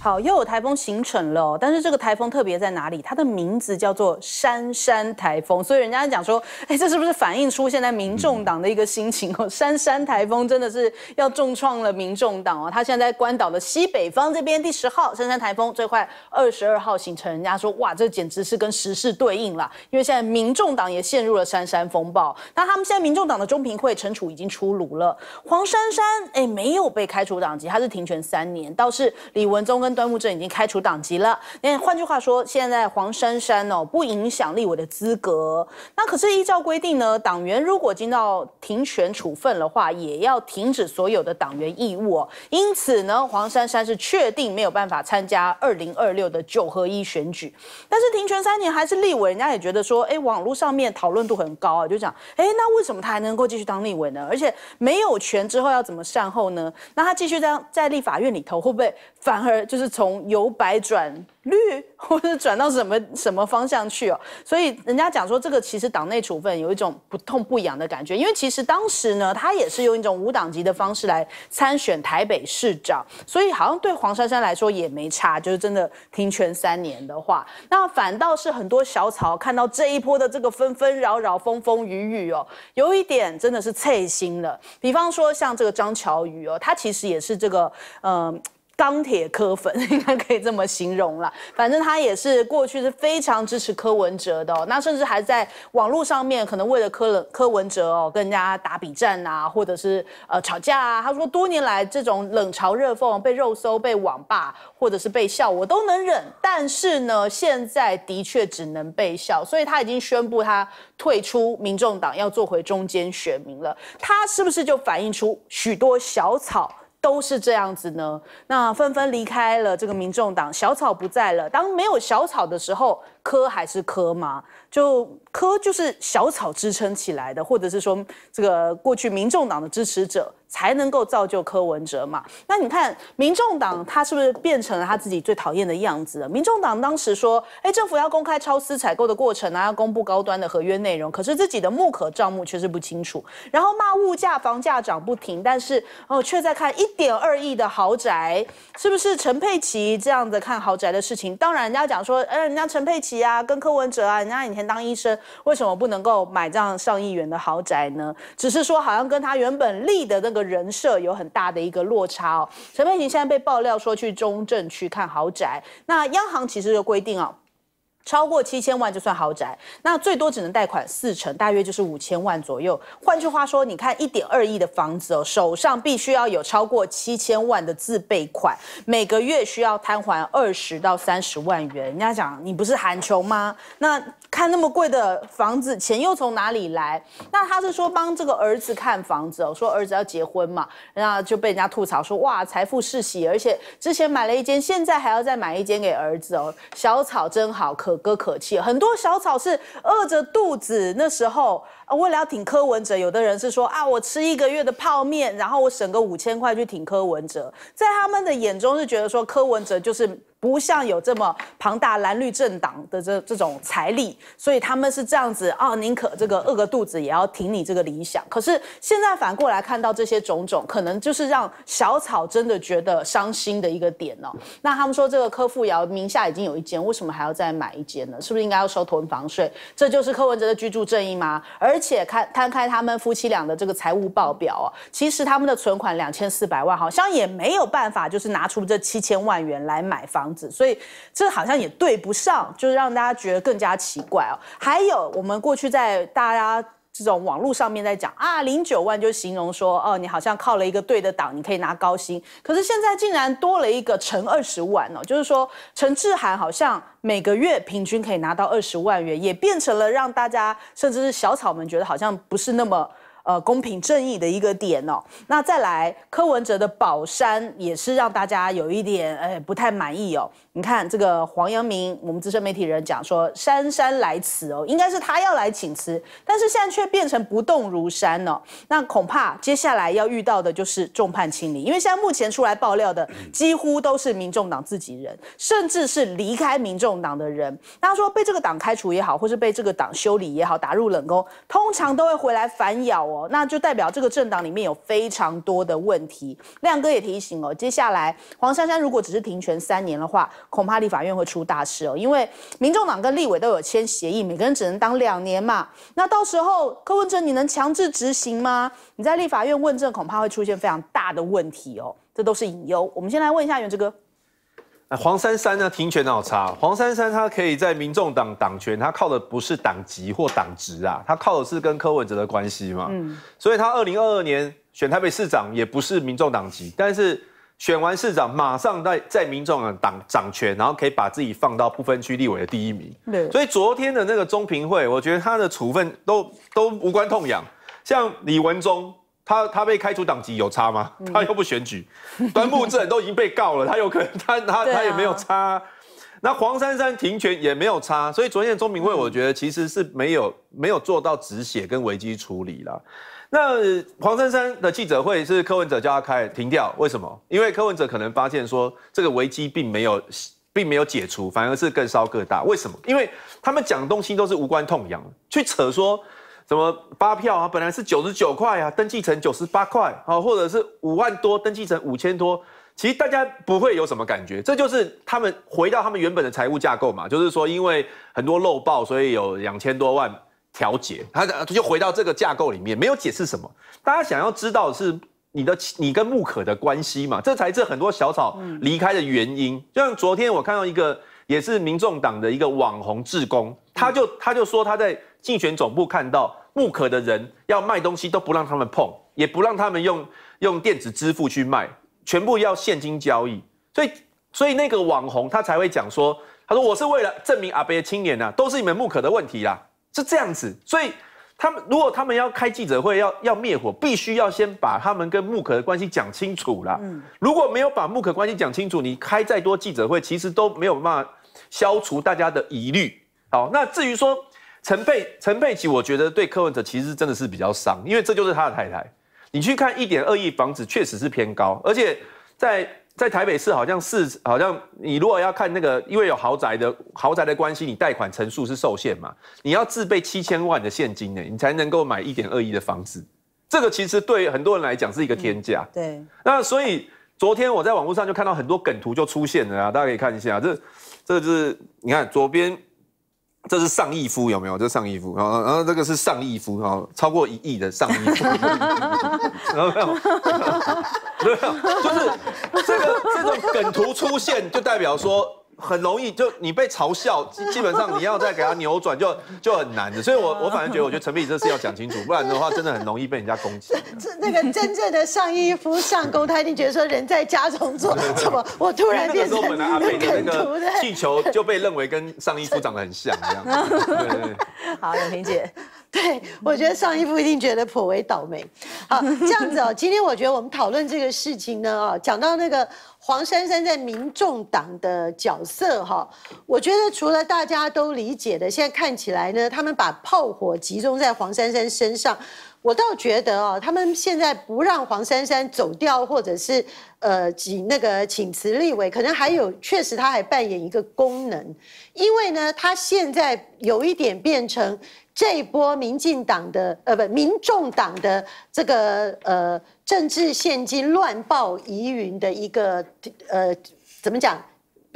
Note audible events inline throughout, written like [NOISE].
好，又有台风形成了，但是这个台风特别在哪里？它的名字叫做杉杉台风，所以人家讲说，哎，这是不是反映出现在民众党的一个心情哦？[LAUGHS] 杉杉台风真的是要重创了民众党哦。他现在在关岛的西北方这边第十号杉杉台风，最快二十二号形成。人家说，哇，这简直是跟时事对应了，因为现在民众党也陷入了杉杉风暴。那他们现在民众党的中评会陈楚已经出炉了，黄珊珊哎没有被开除党籍，他是停权三年，倒是李文忠跟端木正已经开除党籍了，那换句话说，现在黄珊珊哦不影响立委的资格。那可是依照规定呢，党员如果经到停权处分的话，也要停止所有的党员义务哦。因此呢，黄珊珊是确定没有办法参加二零二六的九合一选举。但是停权三年还是立委，人家也觉得说，哎，网络上面讨论度很高啊，就讲，哎，那为什么他还能够继续当立委呢？而且没有权之后要怎么善后呢？那他继续在在立法院里头会不会反而就？是从由白转绿，或者转到什么什么方向去哦？所以人家讲说，这个其实党内处分有一种不痛不痒的感觉，因为其实当时呢，他也是用一种无党籍的方式来参选台北市长，所以好像对黄珊珊来说也没差，就是真的听全三年的话。那反倒是很多小草看到这一波的这个纷纷扰扰、风风雨雨哦，有一点真的是刺心了。比方说像这个张乔瑜哦，他其实也是这个嗯。钢铁科粉 [LAUGHS] 应该可以这么形容了，反正他也是过去是非常支持柯文哲的哦，那甚至还在网络上面可能为了柯冷柯文哲哦跟人家打比战啊，或者是呃吵架啊。他说多年来这种冷嘲热讽、被肉搜、被网霸或者是被笑，我都能忍，但是呢，现在的确只能被笑，所以他已经宣布他退出民众党，要做回中间选民了。他是不是就反映出许多小草？都是这样子呢，那纷纷离开了这个民众党，小草不在了。当没有小草的时候。科还是科吗？就科就是小草支撑起来的，或者是说这个过去民众党的支持者才能够造就柯文哲嘛？那你看民众党他是不是变成了他自己最讨厌的样子民众党当时说，哎，政府要公开超私采购的过程啊，要公布高端的合约内容，可是自己的目可账目却是不清楚，然后骂物价房价涨不停，但是哦却在看一点二亿的豪宅，是不是陈佩琪这样子看豪宅的事情？当然，人家讲说，哎，人家陈佩琪。呀，跟柯文哲啊，人家以前当医生，为什么不能够买这样上亿元的豪宅呢？只是说，好像跟他原本立的那个人设有很大的一个落差哦。陈佩琪现在被爆料说去中正区看豪宅，那央行其实有规定哦。超过七千万就算豪宅，那最多只能贷款四成，大约就是五千万左右。换句话说，你看一点二亿的房子哦，手上必须要有超过七千万的自备款，每个月需要摊还二十到三十万元。人家讲你不是喊穷吗？那看那么贵的房子，钱又从哪里来？那他是说帮这个儿子看房子哦，说儿子要结婚嘛，然后就被人家吐槽说哇，财富世袭，而且之前买了一间，现在还要再买一间给儿子哦。小草真好可。哥可泣。很多小草是饿着肚子，那时候为了要挺柯文哲，有的人是说啊，我吃一个月的泡面，然后我省个五千块去挺柯文哲，在他们的眼中是觉得说柯文哲就是。不像有这么庞大蓝绿政党的这这种财力，所以他们是这样子啊，宁可这个饿个肚子也要挺你这个理想。可是现在反过来看到这些种种，可能就是让小草真的觉得伤心的一个点哦。那他们说这个柯富瑶名下已经有一间，为什么还要再买一间呢？是不是应该要收囤房税？这就是柯文哲的居住正义吗？而且看摊开他们夫妻俩的这个财务报表啊，其实他们的存款两千四百万，好像也没有办法就是拿出这七千万元来买房。所以这好像也对不上，就是让大家觉得更加奇怪哦。还有我们过去在大家这种网络上面在讲啊，零九万就形容说哦，你好像靠了一个对的党，你可以拿高薪。可是现在竟然多了一个乘二十万哦，就是说陈志涵好像每个月平均可以拿到二十万元，也变成了让大家甚至是小草们觉得好像不是那么。呃，公平正义的一个点哦，那再来柯文哲的宝山也是让大家有一点呃不太满意哦。你看这个黄阳明，我们资深媒体人讲说姗姗来迟哦，应该是他要来请辞，但是现在却变成不动如山呢？那恐怕接下来要遇到的就是众叛亲离，因为现在目前出来爆料的几乎都是民众党自己人，甚至是离开民众党的人。他说被这个党开除也好，或是被这个党修理也好，打入冷宫，通常都会回来反咬哦，那就代表这个政党里面有非常多的问题。亮哥也提醒哦，接下来黄珊珊如果只是停权三年的话。恐怕立法院会出大事哦，因为民众党跟立委都有签协议，每个人只能当两年嘛。那到时候柯文哲你能强制执行吗？你在立法院问政，恐怕会出现非常大的问题哦，这都是隐忧。我们先来问一下元哲哥，哎，黄珊珊呢？庭权脑差？黄珊珊她可以在民众党党权，她靠的不是党籍或党职啊，她靠的是跟柯文哲的关系嘛。嗯，所以她二零二二年选台北市长也不是民众党籍，但是。选完市长，马上在在民众党掌权，然后可以把自己放到不分区立委的第一名。所以昨天的那个中评会，我觉得他的处分都都无关痛痒。像李文忠，他他被开除党籍有差吗？他又不选举，[LAUGHS] 端木正都已经被告了，他有可能他他他也没有差。那黄珊珊停权也没有差，所以昨天的中评会，我觉得其实是没有没有做到止血跟危机处理了。那黄珊珊的记者会是柯文哲叫他开停掉，为什么？因为柯文哲可能发现说这个危机并没有并没有解除，反而是更烧更大。为什么？因为他们讲东西都是无关痛痒，去扯说什么发票啊，本来是九十九块啊，登记成九十八块啊，或者是五万多登记成五千多，其实大家不会有什么感觉。这就是他们回到他们原本的财务架构嘛，就是说因为很多漏报，所以有两千多万。调节，他他就回到这个架构里面，没有解释什么。大家想要知道是你的你跟木可的关系嘛？这才是很多小草离开的原因。就像昨天我看到一个也是民众党的一个网红志工，他就他就说他在竞选总部看到木可的人要卖东西都不让他们碰，也不让他们用用电子支付去卖，全部要现金交易。所以所以那个网红他才会讲说，他说我是为了证明阿贝青年啊，都是你们木可的问题啦。是这样子，所以他们如果他们要开记者会，要要灭火，必须要先把他们跟穆可的关系讲清楚嗯，如果没有把穆可关系讲清楚，你开再多记者会，其实都没有办法消除大家的疑虑。好，那至于说陈佩陈佩琪，我觉得对柯文哲其实真的是比较伤，因为这就是他的太太。你去看一点二亿房子，确实是偏高，而且在。在台北市，好像市好像你如果要看那个，因为有豪宅的豪宅的关系，你贷款成数是受限嘛？你要自备七千万的现金呢，你才能够买一点二亿的房子。这个其实对很多人来讲是一个天价。对。那所以昨天我在网络上就看到很多梗图就出现了啊，大家可以看一下，这，这个就是你看左边。这是上亿夫有没有？这是上亿夫，然后然后这个是上亿夫哈，超过一亿的上亿夫，[LAUGHS] 有没有？对 [LAUGHS] 有，就是这个这种梗图出现，就代表说。很容易就你被嘲笑，基本上你要再给他扭转，就就很难的。所以，我我反正觉得，我觉得陈碧仪这事要讲清楚，不然的话，真的很容易被人家攻击。[LAUGHS] 这那个真正的上衣夫上公一定觉得说人在家中坐，[LAUGHS] 怎么？我突然变成肯图的气球，就被认为跟上衣夫长得很像一样。[LAUGHS] 好，永平姐，对我觉得上衣夫一定觉得颇为倒霉。好，这样子哦。[LAUGHS] 今天我觉得我们讨论这个事情呢，哦，讲到那个黄珊珊在民众党的角色，哈，我觉得除了大家都理解的，现在看起来呢，他们把炮火集中在黄珊珊身上。我倒觉得啊，他们现在不让黄珊珊走掉，或者是呃请那个请辞立委，可能还有确实他还扮演一个功能，因为呢，他现在有一点变成这波民进党的呃不民众党的这个呃政治现金乱爆疑云的一个呃怎么讲？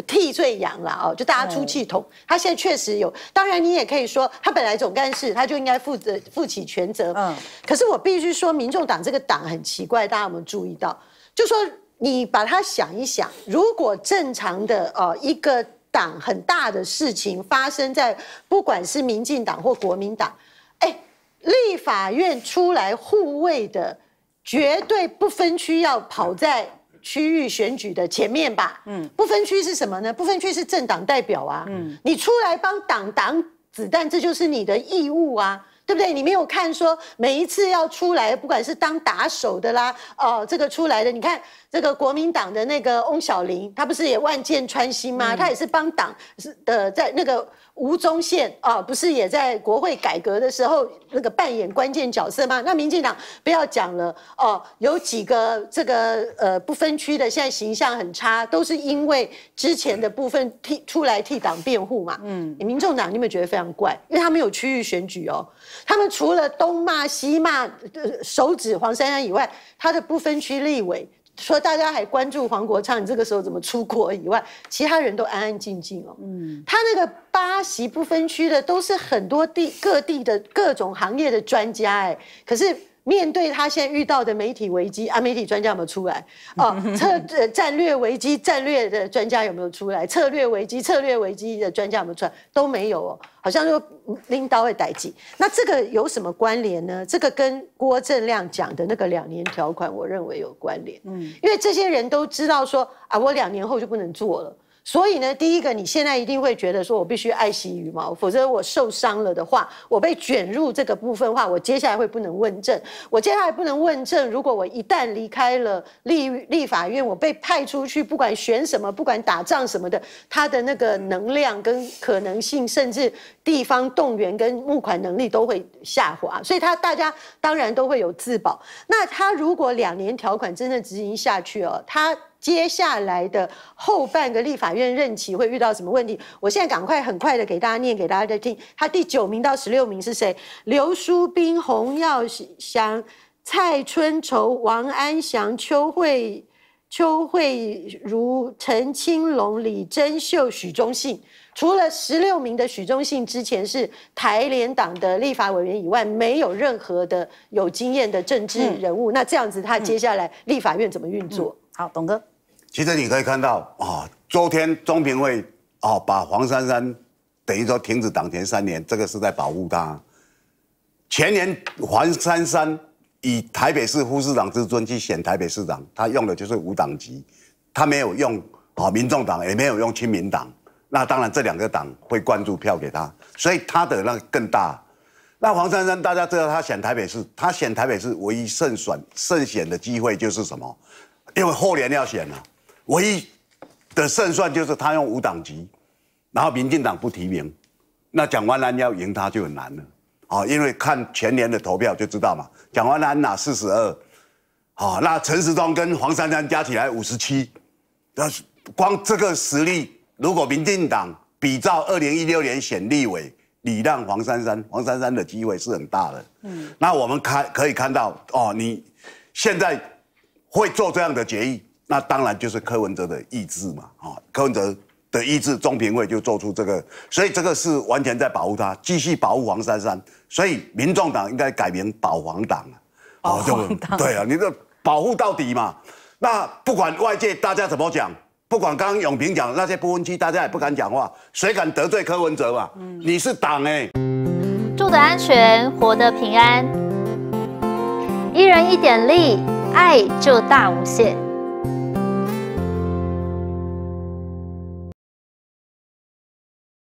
替罪羊啦，哦，就大家出气筒。他现在确实有，当然你也可以说，他本来总干事，他就应该负责负起全责。嗯，可是我必须说，民众党这个党很奇怪，大家有没有注意到？就说你把它想一想，如果正常的呃一个党很大的事情发生在不管是民进党或国民党，哎，立法院出来护卫的绝对不分区要跑在。区域选举的前面吧，嗯，不分区是什么呢？不分区是政党代表啊，嗯，你出来帮党挡子弹，这就是你的义务啊，对不对？你没有看说每一次要出来，不管是当打手的啦，呃，这个出来的，你看这个国民党的那个翁小玲，他不是也万箭穿心吗？他也是帮党是的，在那个。吴宗宪啊，不是也在国会改革的时候那个扮演关键角色吗？那民进党不要讲了哦，有几个这个呃不分区的，现在形象很差，都是因为之前的部分替出来替党辩护嘛。嗯，民众党你们觉得非常怪，因为他们有区域选举哦，他们除了东骂西骂，手指黄珊珊以外，他的不分区立委。说大家还关注黄国昌，你这个时候怎么出国？以外，其他人都安安静静哦。嗯，他那个八席不分区的，都是很多地各地的各种行业的专家哎。可是。面对他现在遇到的媒体危机啊，媒体专家有没有出来哦，[LAUGHS] 策战略危机战略的专家有没有出来？策略危机策略危机的专家有没有出来？都没有哦，好像说拎刀会逮鸡。那这个有什么关联呢？这个跟郭正亮讲的那个两年条款，我认为有关联。嗯，因为这些人都知道说啊，我两年后就不能做了。所以呢，第一个，你现在一定会觉得说，我必须爱惜羽毛，否则我受伤了的话，我被卷入这个部分话，我接下来会不能问政，我接下来不能问政。如果我一旦离开了立立法院，我被派出去，不管选什么，不管打仗什么的，他的那个能量跟可能性，甚至地方动员跟募款能力都会下滑。所以，他大家当然都会有自保。那他如果两年条款真的执行下去哦，他。接下来的后半个立法院任期会遇到什么问题？我现在赶快很快的给大家念给大家听。他第九名到十六名是谁？刘淑斌、洪耀祥、蔡春愁、王安祥、邱慧、邱慧如、陈青龙、李珍秀、许忠信。除了十六名的许忠信之前是台联党的立法委员以外，没有任何的有经验的政治人物。那这样子，他接下来立法院怎么运作？好，董哥。其实你可以看到啊，周天中评会啊把黄珊珊等于说停止党权三年，这个是在保护他。前年黄珊珊以台北市副市长之尊去选台北市长，他用的就是无党籍，他没有用啊民众党也没有用亲民党，那当然这两个党会关注票给他，所以他的那更大。那黄珊珊大家知道他选台北市，他选台北市唯一胜选胜选的机会就是什么？因为后年要选了。唯一的胜算就是他用五党籍，然后民进党不提名，那蒋万安要赢他就很难了啊！因为看全年的投票就知道嘛，蒋万安拿四十二，好，那陈时中跟黄珊珊加起来五十七，那光这个实力，如果民进党比照二零一六年选立委，你让黄珊珊，黄珊珊的机会是很大的。嗯，那我们看可以看到哦，你现在会做这样的决议。那当然就是柯文哲的意志嘛，啊，柯文哲的意志，中评会就做出这个，所以这个是完全在保护他，继续保护黄珊珊，所以民众党应该改名保皇党了，啊，对啊，你这保护到底嘛，那不管外界大家怎么讲，不管刚刚永平讲那些不分气，大家也不敢讲话，谁敢得罪柯文哲嘛？你是党哎，住得安全，活得平安，一人一点力，爱就大无限。